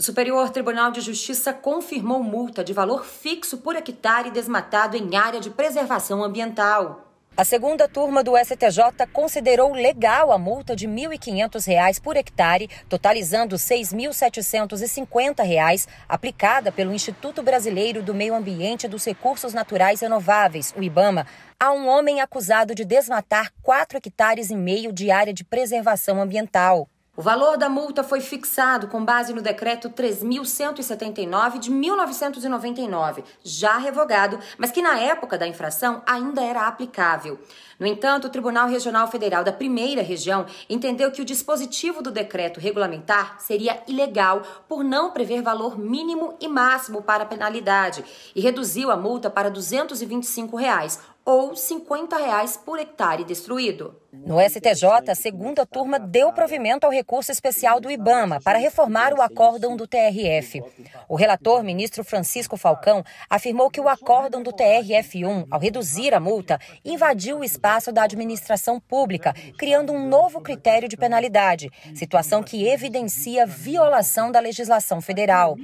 O Superior Tribunal de Justiça confirmou multa de valor fixo por hectare desmatado em área de preservação ambiental. A segunda turma do STJ considerou legal a multa de R$ 1.500 por hectare, totalizando R$ 6.750, aplicada pelo Instituto Brasileiro do Meio Ambiente e dos Recursos Naturais Renováveis, o IBAMA, a um homem acusado de desmatar 4 hectares e meio de área de preservação ambiental. O valor da multa foi fixado com base no decreto 3179 de 1999, já revogado, mas que na época da infração ainda era aplicável. No entanto, o Tribunal Regional Federal da Primeira Região entendeu que o dispositivo do decreto regulamentar seria ilegal por não prever valor mínimo e máximo para a penalidade e reduziu a multa para R$ 225, reais, ou 50 reais por hectare destruído. No STJ, a segunda turma deu provimento ao recurso especial do IBAMA para reformar o acórdão do TRF. O relator, ministro Francisco Falcão, afirmou que o acórdão do TRF1, ao reduzir a multa, invadiu o espaço da administração pública, criando um novo critério de penalidade, situação que evidencia violação da legislação federal.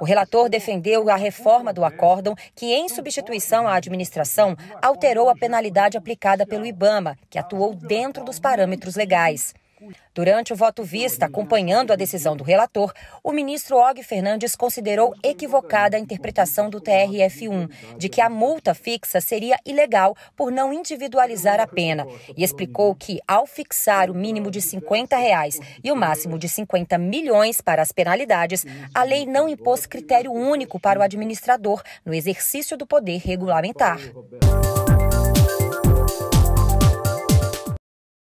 O relator defendeu a reforma do acórdão, que, em substituição à administração, alterou a penalidade aplicada pelo Ibama, que atuou dentro dos parâmetros legais. Durante o voto vista, acompanhando a decisão do relator, o ministro Og Fernandes considerou equivocada a interpretação do TRF1, de que a multa fixa seria ilegal por não individualizar a pena, e explicou que, ao fixar o mínimo de R$ 50 reais e o máximo de 50 milhões para as penalidades, a lei não impôs critério único para o administrador no exercício do poder regulamentar.